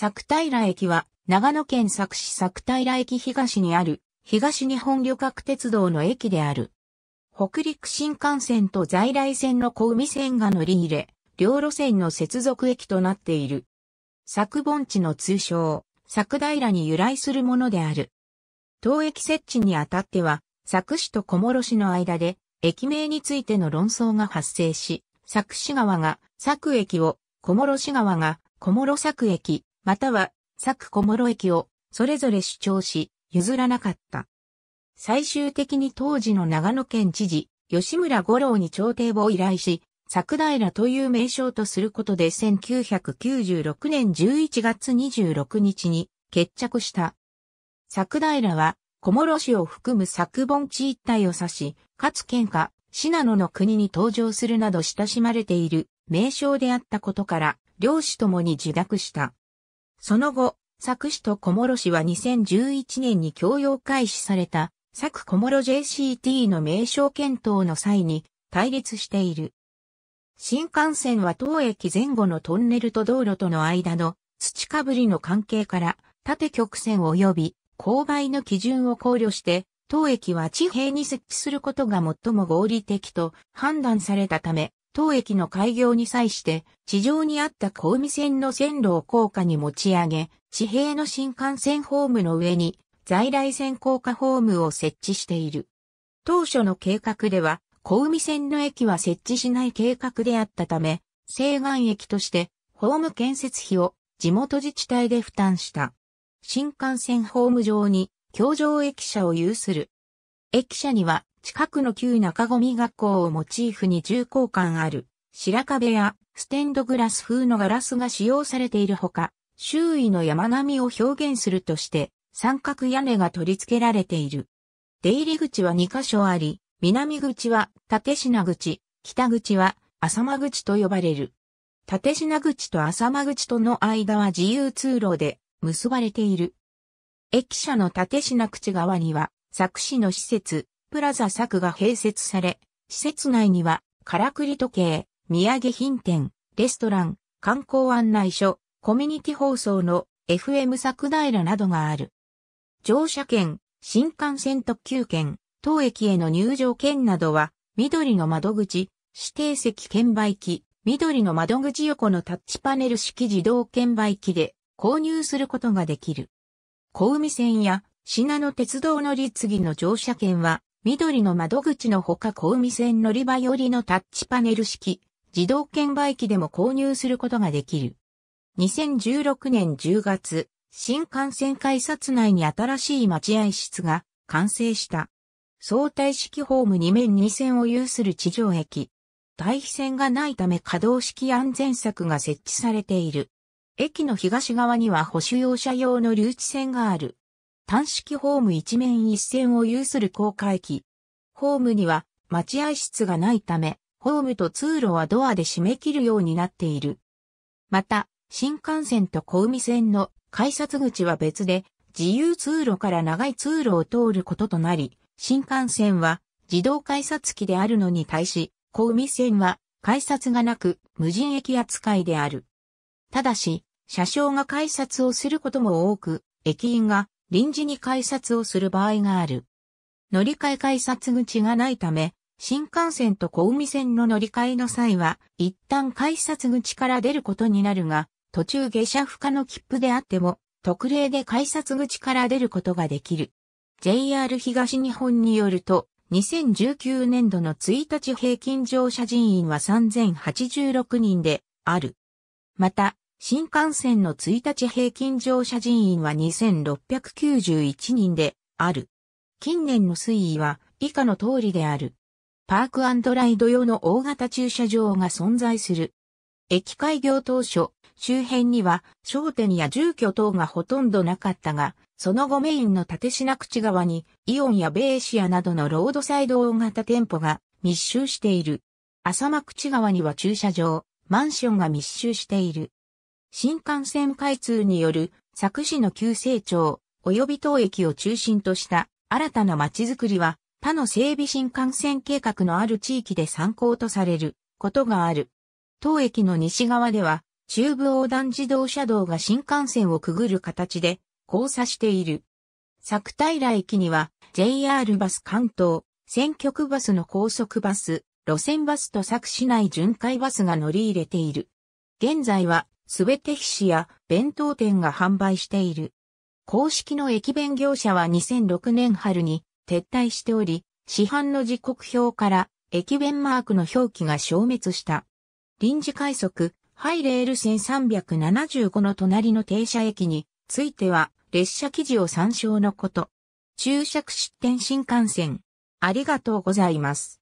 作平駅は、長野県佐久市作平駅東にある、東日本旅客鉄道の駅である。北陸新幹線と在来線の小海線が乗り入れ、両路線の接続駅となっている。作盆地の通称、作平に由来するものである。当駅設置にあたっては、作市と小諸市の間で、駅名についての論争が発生し、作市側が作駅を、小諸市側が小諸作駅、または、作小諸駅を、それぞれ主張し、譲らなかった。最終的に当時の長野県知事、吉村五郎に調停を依頼し、作平という名称とすることで1996年11月26日に決着した。作平は、小諸市を含む作盆地一帯を指し、かつ県下、信濃の国に登場するなど親しまれている名称であったことから、両市ともに受諾した。その後、佐久市と小諸市は2011年に共用開始された、佐久小諸 JCT の名称検討の際に対立している。新幹線は当駅前後のトンネルと道路との間の土かぶりの関係から縦曲線及び勾配の基準を考慮して当駅は地平に設置することが最も合理的と判断されたため当駅の開業に際して、地上にあった小海線の線路を高架に持ち上げ、地平の新幹線ホームの上に在来線高架ホームを設置している。当初の計画では、小海線の駅は設置しない計画であったため、西岸駅としてホーム建設費を地元自治体で負担した。新幹線ホーム上に、橋上駅舎を有する。駅舎には、近くの旧中込学校をモチーフに重厚感ある、白壁やステンドグラス風のガラスが使用されているほか、周囲の山並みを表現するとして、三角屋根が取り付けられている。出入り口は2カ所あり、南口は縦品口、北口は浅間口と呼ばれる。縦品口と浅間口との間は自由通路で結ばれている。駅舎の縦品口側には、作詞の施設、プラザ作が併設され、施設内には、からくり時計、土産品店、レストラン、観光案内所、コミュニティ放送の FM 作平などがある。乗車券、新幹線特急券、当駅への入場券などは、緑の窓口、指定席券売機、緑の窓口横のタッチパネル式自動券売機で購入することができる。小海線や品の鉄道乗り継ぎの乗車券は緑の窓口のほか小海線乗り場寄りのタッチパネル式、自動券売機でも購入することができる。2016年10月、新幹線改札内に新しい待合室が完成した。相対式ホーム2面2線を有する地上駅。対比線がないため可動式安全柵が設置されている。駅の東側には保守用車用の留置線がある。単式ホーム一面一線を有する高架駅。ホームには待合室がないため、ホームと通路はドアで締め切るようになっている。また、新幹線と小海線の改札口は別で、自由通路から長い通路を通ることとなり、新幹線は自動改札機であるのに対し、小海線は改札がなく無人駅扱いである。ただし、車掌が改札をすることも多く、駅員が臨時に改札をする場合がある。乗り換え改札口がないため、新幹線と小海線の乗り換えの際は、一旦改札口から出ることになるが、途中下車不可の切符であっても、特例で改札口から出ることができる。JR 東日本によると、2019年度の1日平均乗車人員は3086人である。また、新幹線の1日平均乗車人員は2691人である。近年の推移は以下の通りである。パークライド用の大型駐車場が存在する。駅開業当初、周辺には商店や住居等がほとんどなかったが、その後メインの縦品口側にイオンやベーシアなどのロードサイド大型店舗が密集している。浅間口側には駐車場、マンションが密集している。新幹線開通による佐久市の急成長及び当駅を中心とした新たな街づくりは他の整備新幹線計画のある地域で参考とされることがある。当駅の西側では中部横断自動車道が新幹線をくぐる形で交差している。佐久平駅には JR バス関東、選挙区バスの高速バス、路線バスと佐久市内巡回バスが乗り入れている。現在はすべて皮紙や弁当店が販売している。公式の駅弁業者は2006年春に撤退しており、市販の時刻表から駅弁マークの表記が消滅した。臨時快速、ハイレール線375の隣の停車駅については列車記事を参照のこと。注釈出店新幹線。ありがとうございます。